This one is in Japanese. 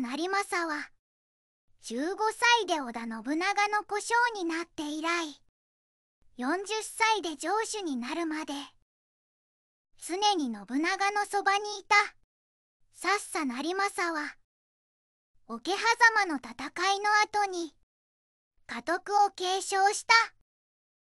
政成政は15歳で織田信長の故障になって以来40歳で城主になるまで常に信長のそばにいたさっさ成政は桶狭間の戦いの後に家督を継承した。